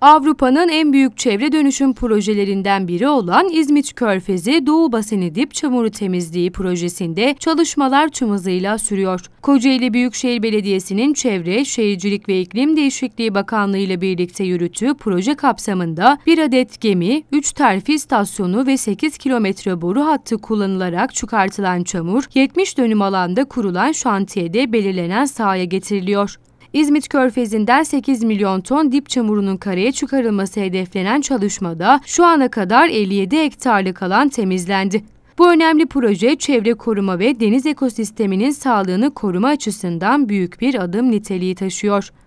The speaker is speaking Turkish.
Avrupa'nın en büyük çevre dönüşüm projelerinden biri olan İzmit Körfezi Doğu Baseni Dip Çamuru Temizliği projesinde çalışmalar tüm hızıyla sürüyor. Kocaeli Büyükşehir Belediyesi'nin Çevre, Şehircilik ve İklim Değişikliği Bakanlığı ile birlikte yürüttüğü proje kapsamında bir adet gemi, 3 terfi istasyonu ve 8 kilometre boru hattı kullanılarak çıkartılan çamur, 70 dönüm alanda kurulan şantiyede belirlenen sahaya getiriliyor. İzmit Körfezi'nden 8 milyon ton dip çamurunun kareye çıkarılması hedeflenen çalışmada şu ana kadar 57 hektarlık alan temizlendi. Bu önemli proje çevre koruma ve deniz ekosisteminin sağlığını koruma açısından büyük bir adım niteliği taşıyor.